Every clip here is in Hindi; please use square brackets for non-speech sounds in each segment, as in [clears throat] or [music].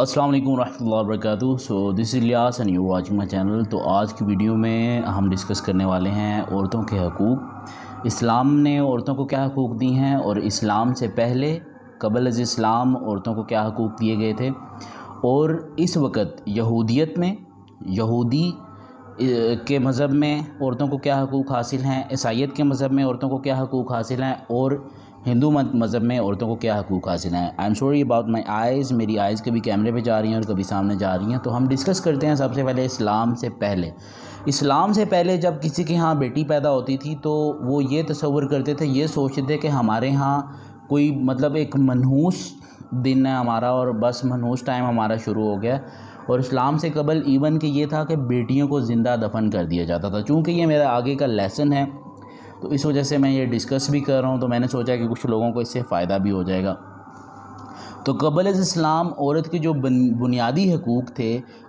अस्सलाम वालेकुम बरकातहू so this is Liyas and you watching my channel तो आज की वीडियो में हम डिस्कस करने वाले हैं औरतों के हकूक़ इस्लाम ने औरतों को क्या हकूक़ दिए हैं और इस्लाम से पहले कबल अज इस्लाम औरतों को क्या हकूक़ दिए गए थे और इस वक्त यहूदियत में यहूदी के मज़हब में औरतों को क्या हकूक़ हासिल हैं ईसाइत के मज़हब में औरतों को क्या हकूक़ हासिल हैं और हिंदू मज़हब में औरतों को क्या हकूक़ हासिल हैं I am sorry about my eyes मेरी आइज़ कभी कैमरे पे जा रही हैं और कभी सामने जा रही हैं तो हम डिस्कस करते हैं सबसे पहले इस्लाम से पहले इस्लाम से पहले जब किसी के यहाँ बेटी पैदा होती थी तो वो ये तस्वर करते थे ये सोचते थे कि हमारे यहाँ कोई मतलब एक मनहूस दिन है हमारा और बस मनहूस टाइम हमारा शुरू हो गया और इस्लाम से कबल इवन कि ये था कि बेटियों को ज़िंदा दफन कर दिया जाता था चूँकि ये मेरा आगे का लेसन है तो इस वजह से मैं ये डिस्कस भी कर रहा हूँ तो मैंने सोचा कि कुछ लोगों को इससे फ़ायदा भी हो जाएगा तो कबल इस्लाम औरत के जो बुनियादी हकूक़ थे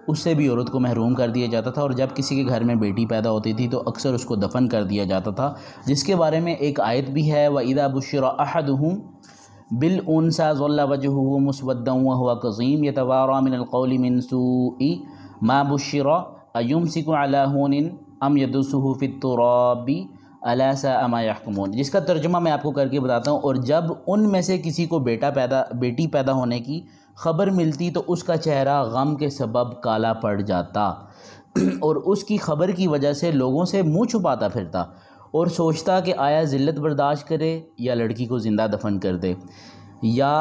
उससे भी औरत को महरूम कर दिया जाता था और जब किसी के घर में बेटी पैदा होती थी तो अक्सर उसको दफन कर दिया जाता था जिसके बारे में एक आयत भी है व इदा बुशर अहद हूँ बिल उनसा वजह मुसवदा हुआ कज़ीम ये तवारमिनकौलमसू माँ बुशर अयुम सिकुन अम यदसू फ़ितरबी अलासा अमायाकमून जिसका तर्जुमा मैं आपको करके बताता हूँ और जब उन में से किसी को बेटा पैदा बेटी पैदा होने की खबर मिलती तो उसका चेहरा गम के सबब काला पड़ जाता [clears throat] और उसकी खबर की वजह से लोगों से मुँह छुपाता फिरता और सोचता कि आया ज़िल्लत बर्दाश्त करे या लड़की को ज़िंदा दफन कर दे या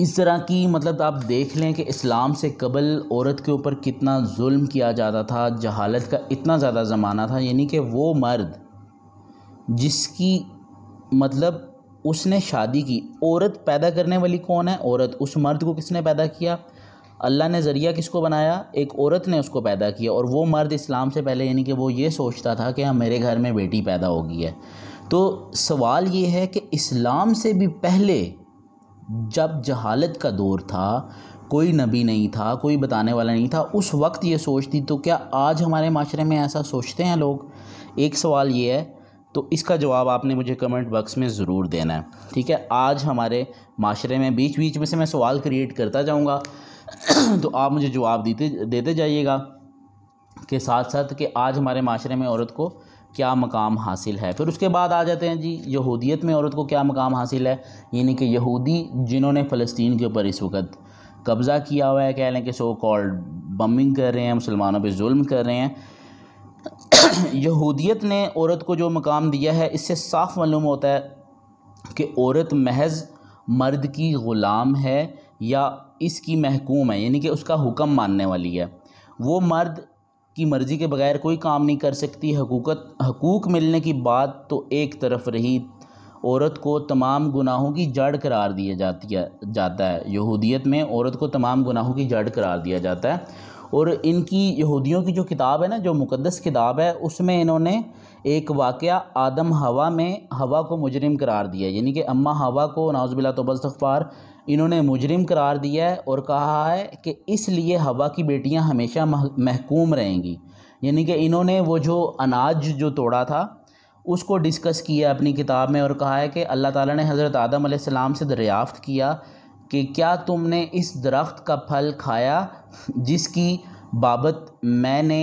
इस तरह की मतलब आप देख लें कि इस्लाम से कबल औरत के ऊपर कितना जुल्म किया जाता था जहालत का इतना ज़्यादा ज़माना था यानी कि वो मर्द जिसकी मतलब उसने शादी की औरत पैदा करने वाली कौन है औरत उस मर्द को किसने पैदा किया अल्लाह ने ज़रिया किसको बनाया एक औरत ने उसको पैदा किया और वो मर्द इस्लाम से पहले यानी कि वो ये सोचता था कि हाँ मेरे घर में बेटी पैदा होगी है तो सवाल ये है कि इस्लाम से भी पहले जब जहालत का दौर था कोई नबी नहीं था कोई बताने वाला नहीं था उस वक्त ये सोचती तो क्या आज हमारे माशरे में ऐसा सोचते हैं लोग एक सवाल ये है तो इसका जवाब आपने मुझे कमेंट बॉक्स में ज़रूर देना है ठीक है आज हमारे माशरे में बीच बीच में से मैं सवाल क्रिएट करता जाऊँगा [clears throat] तो आप मुझे जवाब देते देते जाइएगा के साथ साथ कि आज हमारे माशरे में औरत को क्या मकाम हासिल है फिर उसके बाद आ जाते हैं जी यहूदियत में औरत को क्या मकाम हासिल है यानी कि यहूदी जिन्होंने फ़लस्तीन के ऊपर इस वक्त कब्ज़ा किया हुआ है कह लें कि सो कॉल्ड बम्बिंग कर रहे हैं मुसलमानों पे जुल्म कर रहे हैं [clears throat] यहूदियत ने औरत को जो मकाम दिया है इससे साफ मालूम होता है कि औरत महज मर्द की ग़ुलाम है या इसकी महकूम है यानी कि उसका हुक्म मानने वाली है वो मर्द की मर्ज़ी के बगैर कोई काम नहीं कर सकती हकूकत हकूक़ मिलने की बात तो एक तरफ रही औरत को तमाम गुनाहों की जड़ करार दिया जाती है जाता है यहूदियत में औरत को तमाम गुनाहों की जड़ करार दिया जाता है और इनकी यहूदियों की जो किताब है ना जो मुकदस किताब है उसमें इन्होंने एक वाक़ आदम हवा में हवा को मुजरम करार दिया यानी कि अम्मा हवा को नाउज़बिला तोबलस्तफ़ार इन्होंने मुजरिम करार दिया है और कहा है कि इसलिए हवा की बेटियां हमेशा महकूम रहेंगी यानी कि इन्होंने वो जो अनाज जो तोड़ा था उसको डिस्कस किया अपनी किताब में और कहा है कि अल्लाह ताला ने हज़रत आदम सलाम से दरियाफ़त किया कि क्या तुमने इस दरख्त का फल खाया जिसकी बाबत मैंने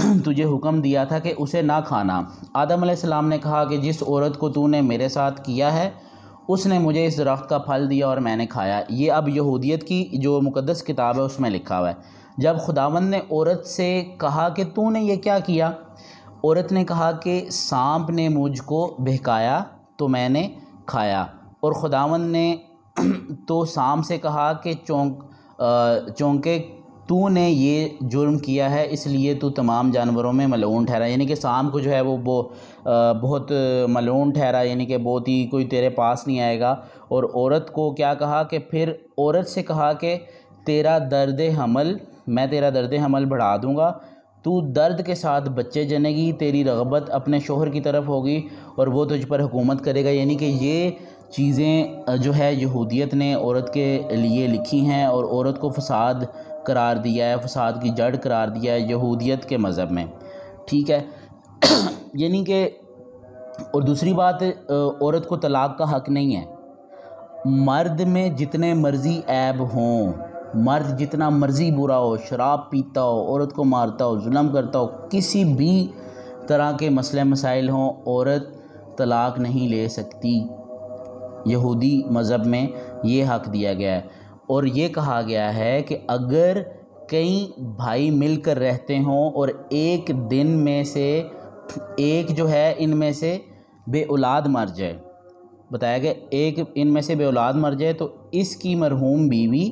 [clears throat] तुझे हुक्म दिया था कि उसे ना खाना आदम सलाम ने कहा कि जिस औरत को तूने मेरे साथ किया है उसने मुझे इस दरख्त का फल दिया और मैंने खाया ये अब यहूदियत की जो मुकदस किताब है उसमें लिखा हुआ है जब खुदावन ने औरत से कहा कि तूने ये क्या किया औरत ने कहा कि सांप ने मुझको बहकाया तो मैंने खाया और खुदावन ने [clears throat] तो सांप से कहा कि चौंक चौंके तू ने ये जुर्म किया है इसलिए तू तमाम जानवरों में मलून ठहरा यानी कि शाम को जो है वो वो बहुत मलून ठहरा यानी कि बहुत ही कोई तेरे पास नहीं आएगा और औरत को क्या कहा कि फिर औरत से कहा कि तेरा दर्द हमल मैं तेरा दर्द हमल बढ़ा दूँगा तू दर्द के साथ बच्चे जनेगी तेरी रगबत अपने शोहर की तरफ होगी और वो तुझ पर हुकूमत करेगा यानी कि ये चीज़ें जो है यहूदियत ने औरत के लिए लिखी हैं और औरत को फसाद करार दिया है फसाद की जड़ करार दिया है यहूदियत के मज़हब में ठीक है [clears throat] यानी कि और दूसरी बात औरत को तलाक़ का हक़ नहीं है मर्द में जितने मर्ज़ी ऐब हों मर्द जितना मर्ज़ी बुरा हो शराब पीता हो औरत को मारता हो जुलम करता हो किसी भी तरह के मसले मसाइल हों औरत तलाक़ नहीं ले सकती यहूदी मज़हब में ये हक़ दिया गया है और ये कहा गया है कि अगर कई भाई मिलकर रहते हों और एक दिन में से एक जो है इनमें से बे औलाद मर जाए बताया गया एक इनमें से बे औलाद मर जाए तो इसकी मरहूम बीवी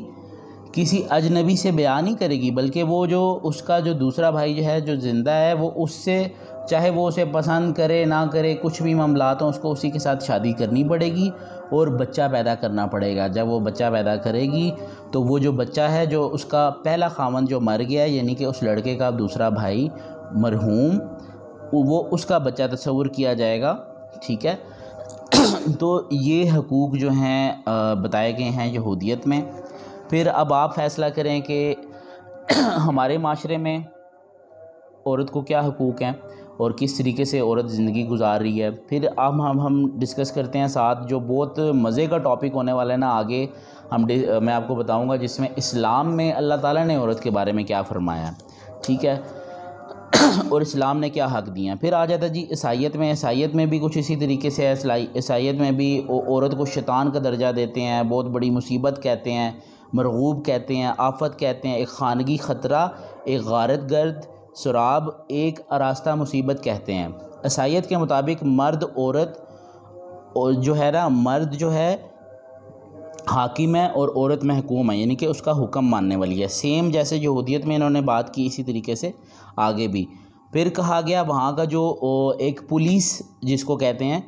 किसी अजनबी से बयान ही करेगी बल्कि वो जो उसका जो दूसरा भाई जो है जो ज़िंदा है वो उससे चाहे वो उसे पसंद करे ना करे कुछ भी मामला हो उसको उसी के साथ शादी करनी पड़ेगी और बच्चा पैदा करना पड़ेगा जब वो बच्चा पैदा करेगी तो वो जो बच्चा है जो उसका पहला खामन जो मर गया है यानी कि उस लड़के का दूसरा भाई मरहूम वो उसका बच्चा तस्वर किया जाएगा ठीक है [clears throat] तो ये हकूक़ जो हैं बताए गए हैं यहूदियत में फिर अब आप फैसला करें कि [clears throat] हमारे माशरे में औरत को क्या हकूक़ हैं और किस तरीके से औरत ज़िंदगी गुजार रही है फिर अब हम हम डिस्कस करते हैं साथ जो बहुत मज़े का टॉपिक होने वाला है ना आगे हम मैं आपको बताऊंगा जिसमें इस्लाम में अल्लाह ताला ने औरत के बारे में क्या फरमाया है ठीक है [clears throat] और इस्लाम ने क्या हक दिया फिर आ जाता जी ईसाइत में ईसाइत में भी कुछ इसी तरीके से है ईसाइत में भी औरत को शैतान का दर्जा देते हैं बहुत बड़ी मुसीबत कहते हैं मरगूब कहते हैं आफत कहते हैं एक खानगी ख़तरा एक गारत गर्द शराब एक आरास्ता मुसीबत कहते हैं ईसाइत के मुताबिक मर्द औरत और जो है ना मर्द जो है हाकिम है और औरत महकूम है यानी कि उसका हुक्म मानने वाली है सेम जैसे यहूदियत में इन्होंने बात की इसी तरीके से आगे भी फिर कहा गया वहाँ का जो एक पुलिस जिसको कहते हैं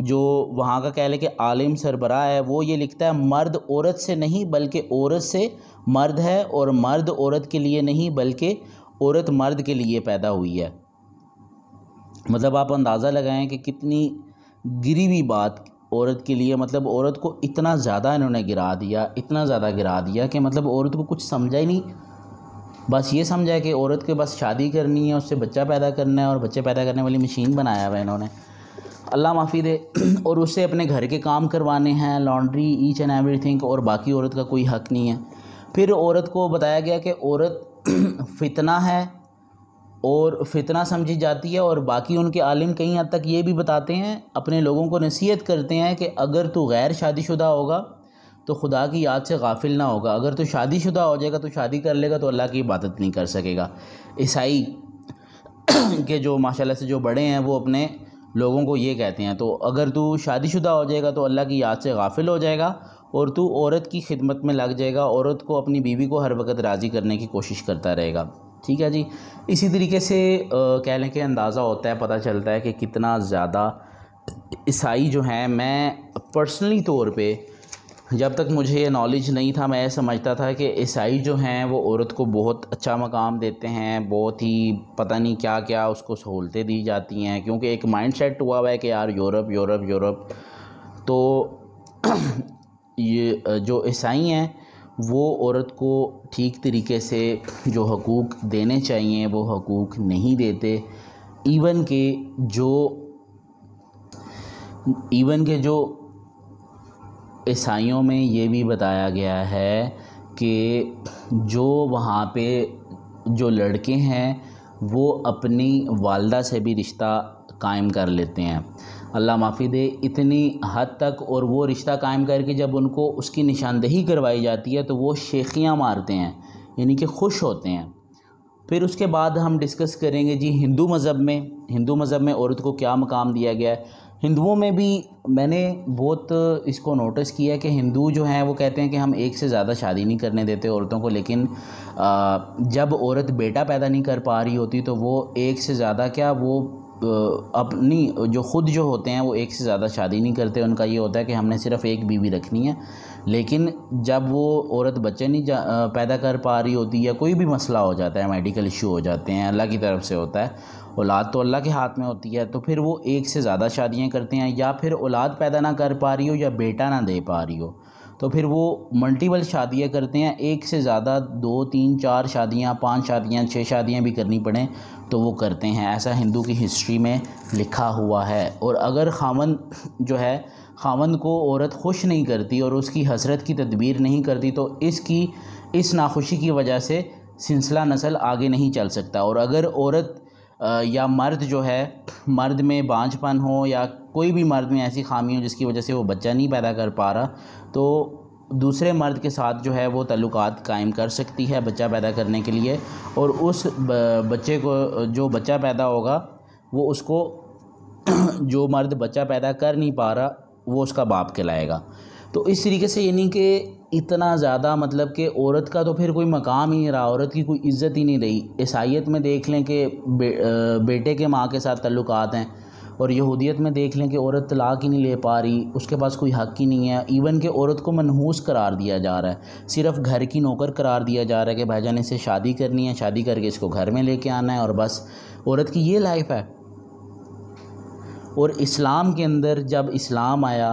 जो वहाँ का कह लें कि आलिम सरबरा है वो ये लिखता है मर्द औरत से नहीं बल्कि औरत से मर्द है और मर्द औरत के लिए नहीं बल्कि औरत मर्द के लिए पैदा हुई है मतलब आप अंदाज़ा लगाएं कि कितनी गिरी हुई बात औरत के लिए मतलब औरत को इतना ज़्यादा इन्होंने गिरा दिया इतना ज़्यादा गिरा दिया कि मतलब औरत को कुछ समझा ही नहीं बस ये समझा कि औरत के बस शादी करनी है उससे बच्चा पैदा करना है और बच्चे पैदा करने वाली मशीन बनाया हुआ इन्होंने अल्लाह माफ़ी दे [clears throat] और उससे अपने घर के काम करवाने हैं लॉन्ड्री ईच एंड एवरीथिंग और बाकी औरत का कोई हक नहीं है फिर औरत को बताया गया कि औरत [clears throat] फितना है और फितना समझी जाती है और बाकी उनके आलिम कहीं हद तक ये भी बताते हैं अपने लोगों को नसीहत करते हैं कि अगर तो गैर शादीशुदा होगा तो खुदा की याद से गाफिल ना होगा अगर तो शादीशुदा हो जाएगा तो शादी कर लेगा तो अल्लाह की इबादत नहीं कर सकेगा ईसाई [clears throat] के जो माशाल्लाह से जो बड़े हैं वो अपने लोगों को ये कहते हैं तो अगर तू शादीशुदा हो जाएगा तो अल्लाह की याद से गाफिल हो जाएगा और तू औरत की खिदमत में लग जाएगा औरत को अपनी बीवी को हर वक्त राज़ी करने की कोशिश करता रहेगा ठीक है जी इसी तरीके से कह लें कि अंदाज़ा होता है पता चलता है कि कितना ज़्यादा ईसाई जो हैं मैं पर्सनली तौर पर जब तक मुझे ये नॉलेज नहीं था मैं समझता था कि ईसाई जो हैं वो औरत को बहुत अच्छा मकाम देते हैं बहुत ही पता नहीं क्या क्या उसको सहूलतें दी जाती हैं क्योंकि एक माइंड सेट हुआ हुआ है कि यार यूरोप यूरोप यूरोप तो [clears throat] ये जो ईसाई हैं वो औरत को ठीक तरीके से जो हकूक़ देने चाहिए वो हकूक़ नहीं देते इवन के जो इवन के जो ईसाइयों में ये भी बताया गया है कि जो वहाँ पे जो लड़के हैं वो अपनी वालदा से भी रिश्ता कायम कर लेते हैं अल्लाह माफ़ी दे इतनी हद तक और वो रिश्ता कायम करके जब उनको उसकी निशानदेही करवाई जाती है तो वो शेखियाँ मारते हैं यानी कि खुश होते हैं फिर उसके बाद हम डिस्कस करेंगे जी हिंदू मज़हब में हिंदू मज़हब में औरत को क्या मकाम दिया गया है हिंदुओं में भी मैंने बहुत इसको नोटिस किया कि हिंदू जो हैं वो कहते हैं कि हम एक से ज़्यादा शादी नहीं करने देते औरतों को लेकिन जब औरत बेटा पैदा नहीं कर पा रही होती तो वो एक से ज़्यादा क्या वो अपनी जो ख़ुद जो होते हैं वो एक से ज़्यादा शादी नहीं करते उनका ये होता है कि हमने सिर्फ़ एक बीवी रखनी है लेकिन जब वो औरत बच्चे नहीं जा पैदा कर पा रही होती या कोई भी मसला हो जाता है मेडिकल इशू हो जाते हैं अल्लाह की तरफ से होता है औलाद तो अल्लाह के हाथ में होती है तो फिर वो एक से ज़्यादा शादियाँ करते हैं या फिर औलाद पैदा ना कर पा रही हो या बेटा ना दे पा रही हो तो फिर वो मल्टीपल शादियाँ करते हैं एक से ज़्यादा दो तीन चार शादियाँ पांच शादियाँ छः शादियाँ भी करनी पड़ें तो वो करते हैं ऐसा हिंदू की हिस्ट्री में लिखा हुआ है और अगर खामन जो है खावंद को औरत खुश नहीं करती और उसकी हसरत की तदबीर नहीं करती तो इसकी इस नाखुशी की वजह से सिलसिला नस्ल आगे नहीं चल सकता और अगर औरत या मर्द जो है मर्द में बाँझपन हो या कोई भी मर्द में ऐसी खामी हो जिसकी वजह से वो बच्चा नहीं पैदा कर पा रहा तो दूसरे मर्द के साथ जो है वो तल्लुक कायम कर सकती है बच्चा पैदा करने के लिए और उस बच्चे को जो बच्चा पैदा होगा वो उसको जो मर्द बच्चा पैदा कर नहीं पा रहा वो उसका बाप कहलाएगा तो इस तरीके से यानी कि इतना ज़्यादा मतलब कि औरत का तो फिर कोई मकाम ही नहीं रहा औरत की कोई इज्जत ही नहीं रही ईसाइत में देख लें कि बे, बेटे के माँ के साथ तल्लुक़ हैं और यहूदियत में देख लें कि औरत तलाक ही नहीं ले पा रही उसके पास कोई हक़ ही नहीं है इवन कि औरत को मनहूस करार दिया जा रहा है सिर्फ घर की नौकर करार दिया जा रहा है कि भाई जान इसे शादी करनी है शादी करके इसको घर में लेके आना है और बस औरत की ये लाइफ है और इस्लाम के अंदर जब इस्लाम आया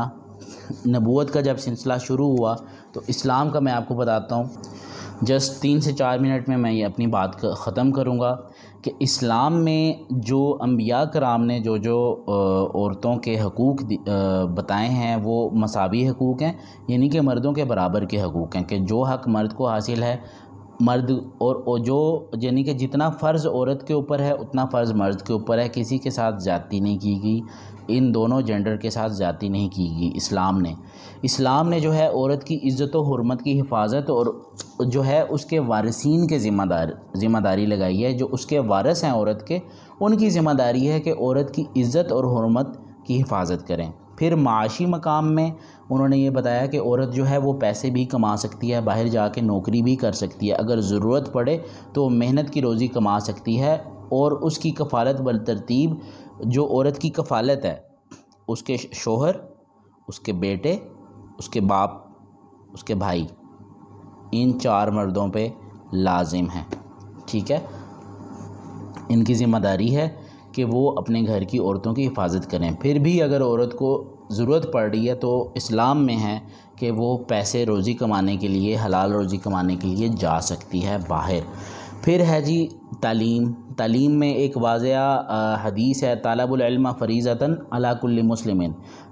नबूत का जब सिलसिला शुरू हुआ तो इस्लाम का मैं आपको बताता हूँ जस्ट तीन से चार मिनट में मैं ये अपनी बात ख़त्म करूँगा कि इस्लाम में जो अम्बिया कराम ने जो जो औरतों के हकूक़ बताए हैं वो मसावी हकूक़ हैं यानी कि मर्दों के बराबर के हकूक़ हैं कि जो हक मर्द को हासिल है मर्द और जो यानी कि जितना फ़र्ज़ औरत के ऊपर है उतना फ़र्ज़ मर्द के ऊपर है किसी के साथ जाती नहीं की गई इन दोनों जेंडर के साथ जाति नहीं की गई इस्लाम ने इस्लाम ने जो है औरत की इज़्ज़त और हरमत की हिफाजत और जो है उसके वारसिन के ज़िम्मेदार ज़िम्मेदारी लगाई है जो उसके वारस हैं औरत के उनकी ज़िम्मेदारी है कि औरत की इज़्ज़त और हरमत की हिफाजत करें फिर माशी मकाम में उन्होंने ये बताया कि औरत जो है वो पैसे भी कमा सकती है बाहर जा के नौकरी भी कर सकती है अगर ज़रूरत पड़े तो मेहनत की रोज़ी कमा सकती है और उसकी कफ़ालत तरतीब जो औरत की कफ़ालत है उसके शोहर उसके बेटे उसके बाप उसके भाई इन चार मर्दों पे लाजिम है ठीक है इनकी ज़िम्मेदारी है कि वो अपने घर की औरतों की हिफाजत करें फिर भी अगर औरत को ज़रूरत पड़ रही है तो इस्लाम में है कि वो पैसे रोज़ी कमाने के लिए हलाल रोज़ी कमाने के लिए जा सकती है बाहर फिर है जी तालीम तालीम में एक वाज़ हदीस है तालबुलम फ़रीज़तन अलाकुल्ल मुस्लिम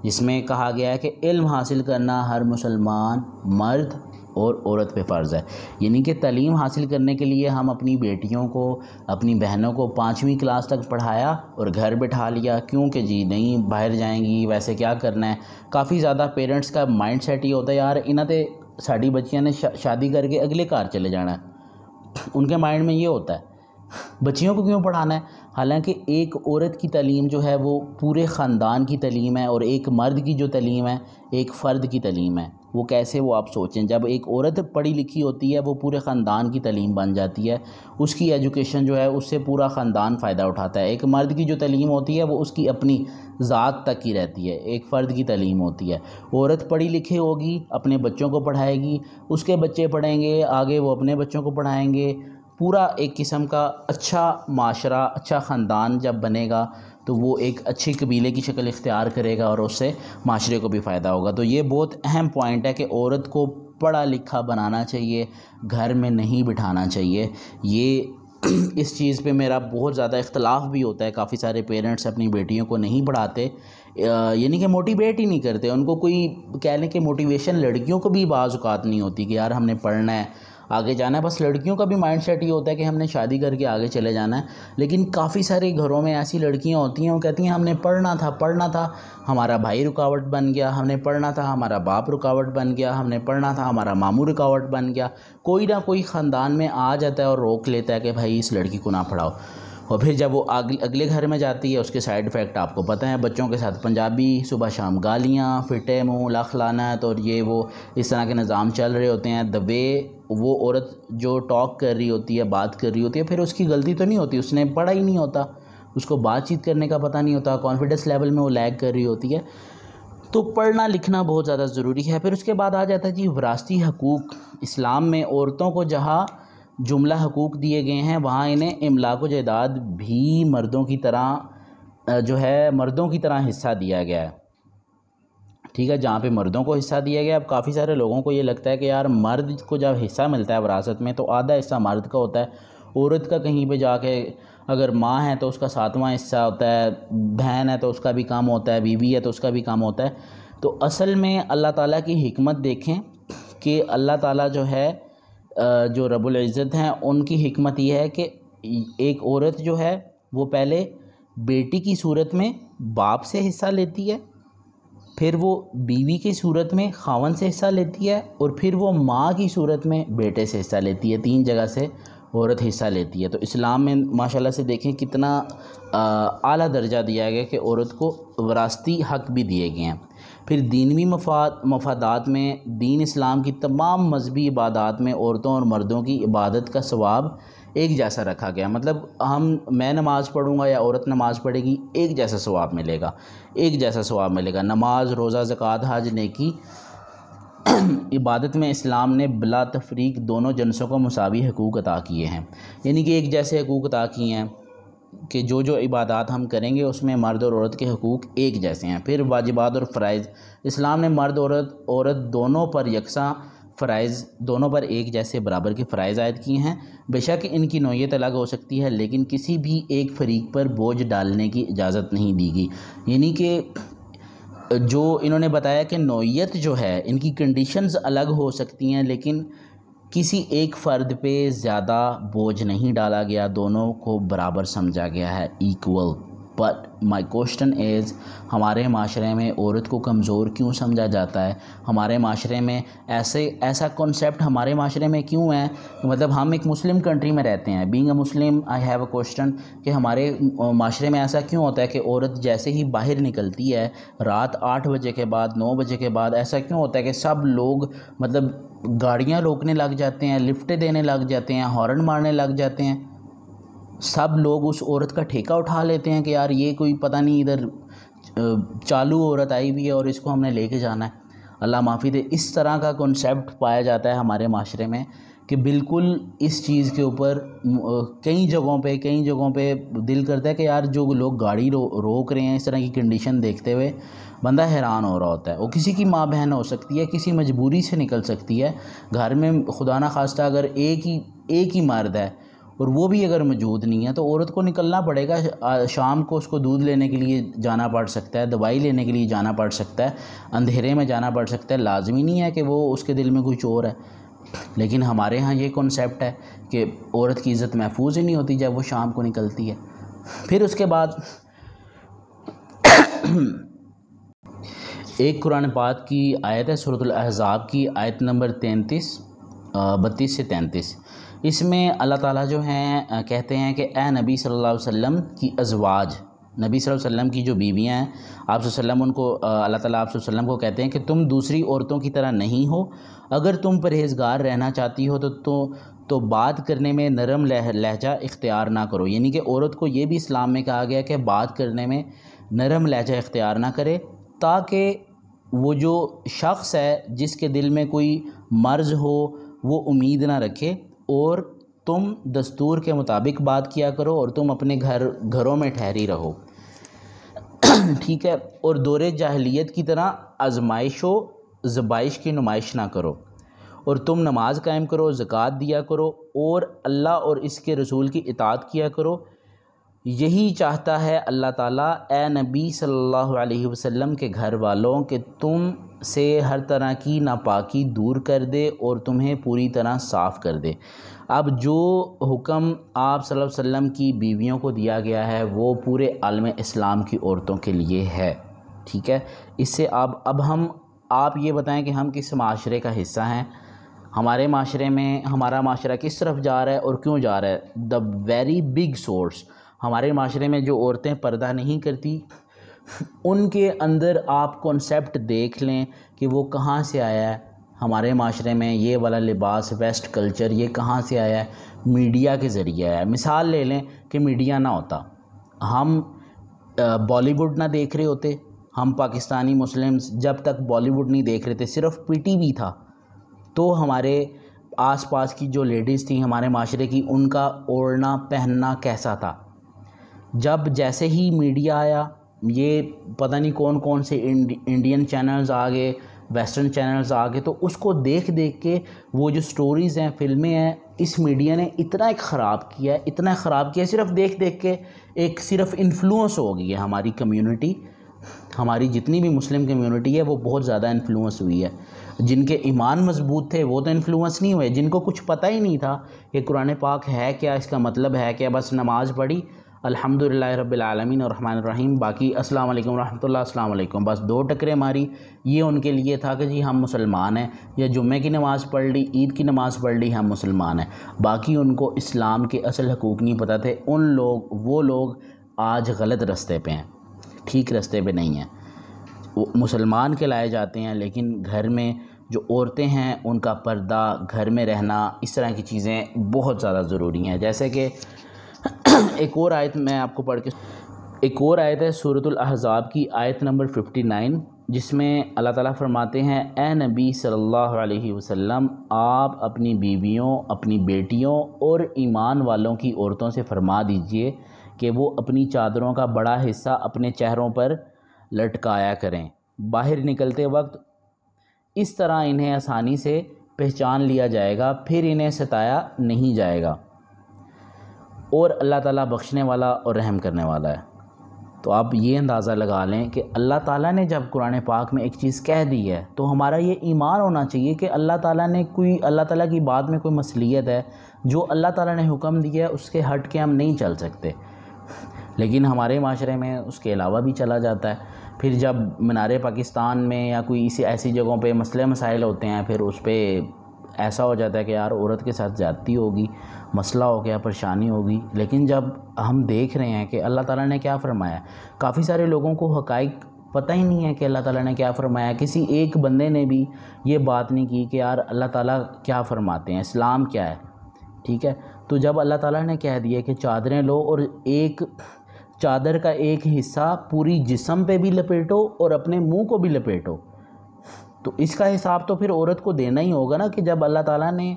जिसमें कहा गया है कि इल्म हासिल करना हर मुसलमान मर्द और औरत पे फ़र्ज़ है यानी कि तलीम हासिल करने के लिए हम अपनी बेटियों को अपनी बहनों को पाँचवीं क्लास तक पढ़ाया और घर बैठा लिया क्योंकि जी नहीं बाहर जाएंगी वैसे क्या करना है काफ़ी ज़्यादा पेरेंट्स का माइंड सेट ये होता है यार इन्हें तो साड़ी बच्चियाँ ने शा, शादी करके अगले कार चले जाना है उनके माइंड में ये होता है बच्चियों को क्यों पढ़ाना है हालांकि एक औरत की तलीम जो है वो पूरे ख़ानदान की तलीम है और एक मर्द की जो तलीम है एक फ़र्द की तलीम है वो कैसे वो आप सोचें जब एक औरत पढ़ी लिखी होती है वो पूरे ख़ानदान की तलीम बन जाती है उसकी एजुकेशन जो है उससे पूरा ख़ानदान फ़ायदा उठाता है एक मर्द की जो तलीम होती है वो उसकी अपनी ज़ात तक ही रहती है एक फ़र्द की तलीम होती है औरत पढ़ी लिखी होगी अपने बच्चों को पढ़ाएगी उसके बच्चे पढ़ेंगे आगे वो अपने बच्चों को पढ़ाएँगे पूरा एक किस्म का अच्छा माशरा अच्छा ख़ानदान जब बनेगा तो वो एक अच्छी कबीले की शक्ल इख्तियार करेगा और उससे माशरे को भी फ़ायदा होगा तो ये बहुत अहम पॉइंट है कि औरत को पढ़ा लिखा बनाना चाहिए घर में नहीं बिठाना चाहिए ये [clears throat] इस चीज़ पे मेरा बहुत ज़्यादा इख्तलाफ भी होता है काफ़ी सारे पेरेंट्स अपनी बेटियों को नहीं पढ़ाते यानी कि मोटिवेट ही नहीं करते उनको कोई कहने के कि मोटिवेशन लड़कियों को भी बाज़ात नहीं होती कि यार हमने पढ़ना है आगे जाना है बस लड़कियों का भी माइंड सेट ये होता है कि हमने शादी करके आगे चले जाना है लेकिन काफ़ी सारे घरों में ऐसी लड़कियाँ होती हैं वो कहती हैं हमने पढ़ना था पढ़ना था हमारा भाई रुकावट बन गया हमने पढ़ना था हमारा बाप रुकावट बन गया हमने पढ़ना था हमारा मामू रुकावट बन गया कोई ना कोई ख़ानदान में आ जाता है और रोक लेता है कि भाई इस लड़की को ना पढ़ाओ और फिर जब वो अगले अगले घर में जाती है उसके साइड इफ़ेक्ट आपको पता है बच्चों के साथ पंजाबी सुबह शाम गालियाँ फिटे मुँह लख लाना तो ये वो इस तरह के निज़ाम चल रहे होते हैं द वे वो औरत जो टॉक कर रही होती है बात कर रही होती है फिर उसकी गलती तो नहीं होती उसने पढ़ा ही नहीं होता उसको बातचीत करने का पता नहीं होता कॉन्फिडेंस लेवल में वो लैग कर रही होती है तो पढ़ना लिखना बहुत ज़्यादा ज़रूरी है फिर उसके बाद आ जाता है जी वरासती हकूक़ इस्लाम में औरतों को जहाँ जुमला हकूक़ दिए गए हैं वहाँ इन्हें इमलाक जैदाद भी मर्दों की तरह जो है मर्दों की तरह हिस्सा दिया गया है ठीक है जहाँ पे मर्दों को हिस्सा दिया गया अब काफ़ी सारे लोगों को ये लगता है कि यार मर्द को जब हिस्सा मिलता है विरासत में तो आधा हिस्सा मर्द का होता है औरत का कहीं पे जाके अगर माँ है तो उसका सातवां हिस्सा होता है बहन है तो उसका भी काम होता है बीवी है तो उसका भी काम होता है तो असल में अल्लाह ताला की हमत देखें कि अल्लाह ताला जो है जो रबुल इज़्ज़त हैं उनकी हमत यह है कि एक औरत जो है वो पहले बेटी की सूरत में बाप से हिस्सा लेती है फिर वो बीवी की सूरत में खावन से हिस्सा लेती है और फिर वो माँ की सूरत में बेटे से हिस्सा लेती है तीन जगह से औरत हिस्सा लेती है तो इस्लाम में माशाल्लाह से देखें कितना आला दर्जा दिया गया कि औरत को वरासती हक भी दिए गए हैं फिर दीनवी मफाद मफादात में दीन इस्लाम की तमाम मजहबी इबादत में औरतों और मर्दों की इबादत का सवाब एक जैसा रखा गया मतलब हम मैं नमाज़ पढ़ूँगा या औरत नमाज़ पढ़ेगी एक जैसा सवाब मिलेगा एक जैसा सवाब मिलेगा नमाज रोज़ा ज़क़़त हज की [clears throat] इबादत में इस्लाम ने बिला तफरीक दोनों जनसों को मसावी हकूक़ अदा किए हैं यानी कि एक जैसे हकूक़ अदा किए हैं कि जो जो इबादत हम करेंगे उसमें मर्द और औरत के हकूक़ एक जैसे हैं फिर वाजिबात और फ़रज़ इस्लाम ने मर्द औरत औरत दोनों पर यकसा फ़राइज़ दोनों पर एक जैसे बराबर के फ़राइज़ आयद किए हैं बेशक इनकी नोयत अलग हो सकती है लेकिन किसी भी एक फरीक पर बोझ डालने की इजाज़त नहीं दी गई यानी कि जो इन्होंने बताया कि नोयत जो है इनकी कंडीशंस अलग हो सकती हैं लेकिन किसी एक फ़र्द पे ज़्यादा बोझ नहीं डाला गया दोनों को बराबर समझा गया है equal but my question is हमारे माशरे में औरत को कमज़ोर क्यों समझा जाता है हमारे माशरे में ऐसे ऐसा कॉन्सेप्ट हमारे माशरे में क्यों है मतलब हम एक मुस्लिम कंट्री में रहते हैं being a Muslim I have a question कि हमारे माशरे में ऐसा क्यों होता है कि औरत जैसे ही बाहर निकलती है रात आठ बजे के बाद नौ बजे के बाद ऐसा क्यों होता है कि सब लोग मतलब गाड़ियाँ रोकने लग जाते हैं लिफ्टें देने लग जाते हैं हॉर्न मारने लग जाते हैं सब लोग उस औरत का ठेका उठा लेते हैं कि यार ये कोई पता नहीं इधर चालू औरत आई हुई है और इसको हमने लेके जाना है अल्लाह माफ़ी दे इस तरह का कॉन्सेप्ट पाया जाता है हमारे माशरे में कि बिल्कुल इस चीज़ के ऊपर कई जगहों पे कई जगहों पे दिल करता है कि यार जो लोग गाड़ी रो, रोक रहे हैं इस तरह की कंडीशन देखते हुए बंदा हैरान हो रहा होता है वो किसी की माँ बहन हो सकती है किसी मजबूरी से निकल सकती है घर में खुदा ना खास्ता अगर एक ही एक ही मर्द है और वो भी अगर मौजूद नहीं है तो औरत को निकलना पड़ेगा शाम को उसको दूध लेने के लिए जाना पड़ सकता है दवाई लेने के लिए जाना पड़ सकता है अंधेरे में जाना पड़ सकता है लाजमी नहीं है कि वो उसके दिल में कुछ और है लेकिन हमारे यहाँ ये कॉन्सेप्ट है कि औरत की इज़्ज़त महफूज ही नहीं होती जब वो शाम को निकलती है फिर उसके बाद [coughs] एक कुरान पाक की आयत है सूरत अहज़ाब की आयत नंबर तैंतीस बत्तीस से तैंतीस इसमें अल्लाह ताला जो हैं कहते हैं कि ए नबी सल्लल्लाहु अलैहि वसल्लम की अजवाज नबी सल्लल्लाहु अलैहि वसल्लम की जो बीवियां हैं आप सल्लम उनको अल्लाह ताला आप सल्लम को कहते हैं कि तुम दूसरी औरतों की तरह नहीं हो अगर तुम परहेजगार रहना चाहती हो तो तो, तो बात करने में नरम लह, लहजा इख्तियार ना करो यानी कि औरत को ये भी इस्लाम में कहा गया कि बात करने में नरम लहजा इख्तियार ना करे ताकि वो जो शख्स है जिसके दिल में कोई मर्ज़ हो वो उम्मीद ना रखे और तुम दस्तूर के मुताबिक बात किया करो और तुम अपने घर घरों में ठहरी रहो [clears throat] ठीक है और दौरे जाहलीत की तरह आजमाइशो जबाइश की नुमाइश ना करो और तुम नमाज़ कायम करो ज़क़़त दिया करो और अल्लाह और इसके रसूल की इतात किया करो यही चाहता है अल्लाह ताला ए नबी सल्लल्लाहु अलैहि वसल्लम के घर वालों के तुम से हर तरह की नापाकी दूर कर दे और तुम्हें पूरी तरह साफ़ कर दे अब जो हुक्म आप सल्लल्लाहु अलैहि वसल्लम की बीवियों को दिया गया है वो पूरे आलम इस्लाम की औरतों के लिए है ठीक है इससे अब अब हम आप ये बताएं कि हम किस माशरे का हिस्सा हैं हमारे माशरे में हमारा माशरा किस तरफ जा रहा है और क्यों जा रहा है द वेरी बिग सोर्स हमारे माशरे में जो औरतें पर्दा नहीं करती उनके अंदर आप कॉन्सेप्ट देख लें कि वो कहाँ से आया है हमारे माशरे में ये वाला लिबास वेस्ट कल्चर ये कहाँ से आया है मीडिया के ज़रिए आया है मिसाल ले लें कि मीडिया ना होता हम बॉलीवुड ना देख रहे होते हम पाकिस्तानी मुस्लिम्स जब तक बॉलीवुड नहीं देख रहे थे सिर्फ पीटीवी था तो हमारे आसपास की जो लेडीज़ थी हमारे माशरे की उनका ओढ़ना पहनना कैसा था जब जैसे ही मीडिया आया ये पता नहीं कौन कौन से इंडियन चैनल्स आ गए वेस्टर्न चैनल्स आ गए तो उसको देख देख के वो जो स्टोरीज़ हैं फिल्में हैं इस मीडिया ने इतना ख़राब किया है इतना ख़राब किया सिर्फ देख देख के एक सिर्फ इन्फ्लुएंस हो गई है हमारी कम्युनिटी हमारी जितनी भी मुस्लिम कम्युनिटी है वो बहुत ज़्यादा इन्फ्लुएंस हुई है जिनके ईमान मजबूत थे वो तो इन्फ्लुएंस नहीं हुए जिनको कुछ पता ही नहीं था कि कुरान पाक है क्या इसका मतलब है क्या बस नमाज़ पढ़ी अल्हम्दुलिल्लाह रब्बिल आलमीन और रहमान रहीम बाकी अस्सलाम वालेकुम रहमतुल्लाह अस्सलाम वालेकुम बस दो टकरे मारी ये उनके लिए था कि जी हम मुसलमान हैं या जुम्मे की नमाज़ पढ़ ली ईद की नमाज़ पढ़ ली हम मुसलमान हैं बाकी उनको इस्लाम के असल हकूक़ नहीं पता थे उन लोग वो लोग आज गलत रस्ते पर हैं ठीक रस्ते पर नहीं हैं मुसलमान के लाए जाते हैं लेकिन घर में जो औरतें हैं उनका पर्दा घर में रहना इस तरह की चीज़ें बहुत ज़्यादा ज़रूरी हैं जैसे कि एक और आयत मैं आपको पढ़ के एक और आयत है सूरतुल अहज़ाब की आयत नंबर 59 जिसमें अल्लाह ताला फरमाते हैं ए नबी सल्लल्लाहु अलैहि वसल्लम आप अपनी बीवियों अपनी बेटियों और ईमान वालों की औरतों से फरमा दीजिए कि वो अपनी चादरों का बड़ा हिस्सा अपने चेहरों पर लटकाया करें बाहर निकलते वक्त इस तरह इन्हें आसानी से पहचान लिया जाएगा फिर इन्हें सताया नहीं जाएगा और अल्लाह ताला बख्शने वाला और रहम करने वाला है तो आप ये अंदाज़ा लगा लें कि अल्लाह ताला ने जब कुरान पाक में एक चीज़ कह दी है तो हमारा ये ईमान होना चाहिए कि अल्लाह ताला ने कोई अल्लाह ताला की बात में कोई मसलियत है जो अल्लाह ताला ने हुक्म दिया है उसके हट के हम नहीं चल सकते लेकिन हमारे माशरे में उसके अलावा भी चला जाता है फिर जब मीनार पाकिस्तान में या कोई इसी ऐसी जगहों पर मसले मसाइल होते हैं फिर उस पर ऐसा हो जाता है कि यार औरत के साथ जाती होगी मसला हो गया परेशानी होगी लेकिन जब हम देख रहे हैं कि अल्लाह ताला ने क्या फरमाया काफ़ी सारे लोगों को हकाइक पता ही नहीं है कि अल्लाह ताला ने क्या फरमाया किसी एक बंदे ने भी ये बात नहीं की कि यार अल्लाह ताला क्या फरमाते हैं इस्लाम क्या है ठीक है तो जब अल्लाह ताला ने कह दिया कि चादरें लो और एक चादर का एक हिस्सा पूरी जिसम पे भी लपेटो और अपने मुंह को भी लपेटो तो इसका हिसाब तो फिर औरत को देना ही होगा ना कि जब अल्लाह ताला ने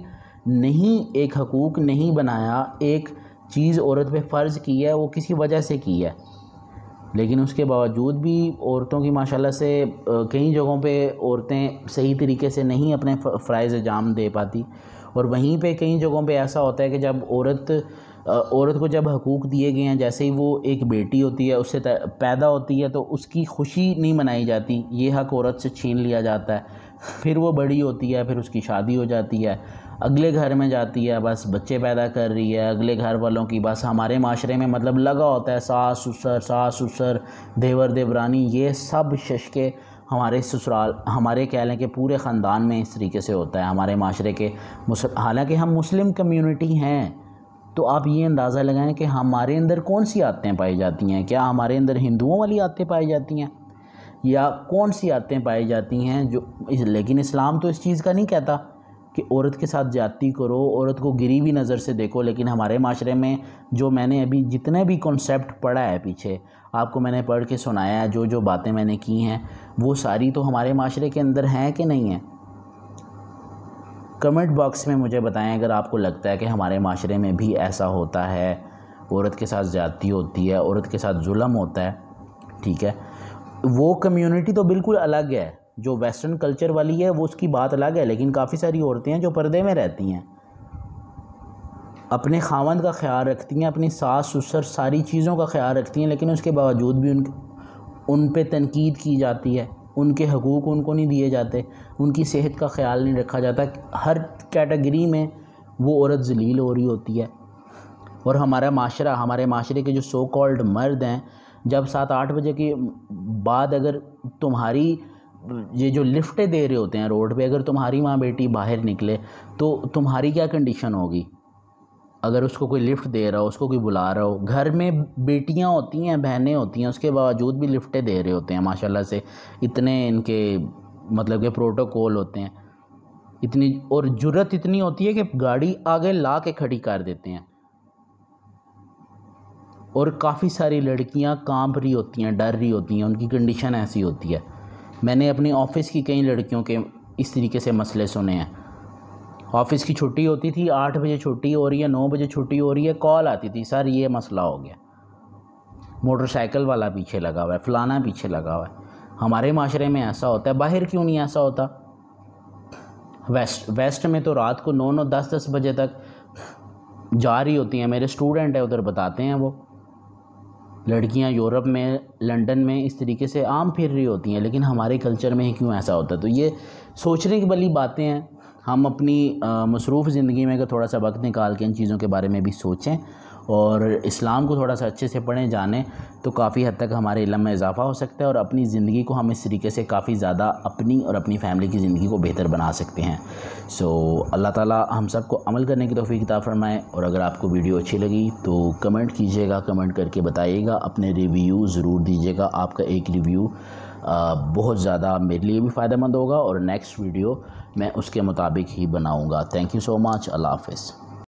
नहीं एक हकूक़ नहीं बनाया एक चीज़ औरत पे फ़र्ज़ की है वो किसी वजह से की है लेकिन उसके बावजूद भी औरतों की माशाल्लाह से कई जगहों पे औरतें सही तरीके से नहीं अपने फ़्राइज़ अंजाम दे पाती और वहीं पे कई जगहों पे ऐसा होता है कि जब औरत औरत को जब हकूक़ दिए गए हैं जैसे ही वो एक बेटी होती है उससे पैदा होती है तो उसकी खुशी नहीं मनाई जाती ये हक औरत से छीन लिया जाता है फिर वो बड़ी होती है फिर उसकी शादी हो जाती है अगले घर में जाती है बस बच्चे पैदा कर रही है अगले घर वालों की बस हमारे माशरे में मतलब लगा होता है सास ससुर सास ससुर देवर देवरानी ये सब शशके हमारे ससुराल हमारे कह लें कि पूरे ख़ानदान में इस तरीके से होता है हमारे माशरे के हालांकि हम मुस्लिम कम्यूनिटी हैं तो आप ये अंदाज़ा लगाएं कि हमारे अंदर कौन सी आदतें पाई जाती हैं क्या हमारे अंदर हिंदुओं वाली आदतें पाई जाती हैं या कौन सी आदतें पाई जाती हैं जो इस, लेकिन इस्लाम तो इस चीज़ का नहीं कहता कि औरत के साथ जाती करो औरत को गिरी हुई नज़र से देखो लेकिन हमारे माशरे में जो मैंने अभी जितने भी कॉन्सेप्ट पढ़ा है पीछे आपको मैंने पढ़ के सुनाया है जो जो बातें मैंने की हैं वो सारी तो हमारे माशरे के अंदर हैं कि नहीं हैं कमेंट बॉक्स में मुझे बताएं अगर आपको लगता है कि हमारे माशरे में भी ऐसा होता है औरत के साथ ज़्यादती होती है औरत के साथ जुल्म होता है ठीक है वो कम्युनिटी तो बिल्कुल अलग है जो वेस्टर्न कल्चर वाली है वो उसकी बात अलग है लेकिन काफ़ी सारी औरतें हैं जो पर्दे में रहती हैं अपने खावंद का ख्याल रखती हैं अपनी सास ससुर सारी चीज़ों का ख्याल रखती हैं लेकिन उसके बावजूद भी उन उन पर तनकीद की जाती है उनके हकूक़ उनको नहीं दिए जाते उनकी सेहत का ख्याल नहीं रखा जाता हर कैटेगरी में वो औरत जलील हो रही होती है और हमारा माशरा हमारे माशरे के जो सो कॉल्ड मर्द हैं जब सात आठ बजे के बाद अगर तुम्हारी ये जो लिफ्टें दे रहे होते हैं रोड पे अगर तुम्हारी माँ बेटी बाहर निकले तो तुम्हारी क्या कंडीशन होगी अगर उसको कोई लिफ्ट दे रहा हो उसको कोई बुला रहा हो घर में बेटियां होती हैं बहनें होती हैं उसके बावजूद भी लिफ्टें दे रहे होते हैं माशाल्लाह से इतने इनके मतलब के प्रोटोकॉल होते हैं इतनी और ज़रूरत इतनी होती है कि गाड़ी आगे ला के खड़ी कर देते हैं और काफ़ी सारी लड़कियां कांप रही होती हैं डर रही होती हैं उनकी कंडीशन ऐसी होती है मैंने अपनी ऑफ़िस की कई लड़कियों के इस तरीके से मसले सुने हैं ऑफिस की छुट्टी होती थी आठ बजे छुट्टी हो रही है नौ बजे छुट्टी हो रही है कॉल आती थी सर ये मसला हो गया मोटरसाइकिल वाला पीछे लगा हुआ है फ़लाना पीछे लगा हुआ है हमारे माशरे में ऐसा होता है बाहर क्यों नहीं ऐसा होता वेस्ट वेस्ट में तो रात को नौ नौ दस दस बजे तक जा रही होती हैं मेरे स्टूडेंट हैं उधर बताते हैं वो लड़कियां यूरोप में लंदन में इस तरीके से आम फिर रही होती हैं लेकिन हमारे कल्चर में ही क्यों ऐसा होता है तो ये सोचने की वाली बातें हैं हम अपनी मसरूफ़ ज़िंदगी में अगर थोड़ा सा वक्त निकाल के इन चीज़ों के बारे में भी सोचें और इस्लाम को थोड़ा सा अच्छे से पढ़ें जानें तो काफ़ी हद तक हमारे इलम में इजाफ़ा हो सकता है और अपनी ज़िंदगी को हम इस तरीके से काफ़ी ज़्यादा अपनी और अपनी फैमिली की ज़िंदगी को बेहतर बना सकते हैं सो so, अल्लाह ताला हम सबको अमल करने की तोफ़ी किताब फरमाएँ और अगर आपको वीडियो अच्छी लगी तो कमेंट कीजिएगा कमेंट करके बताइएगा अपने रिव्यू ज़रूर दीजिएगा आपका एक रिव्यू बहुत ज़्यादा मेरे लिए भी फ़ायदेमंद होगा और नेक्स्ट वीडियो मैं उसके मुताबिक ही बनाऊँगा थैंक यू सो मच अल्लाह हाफिज़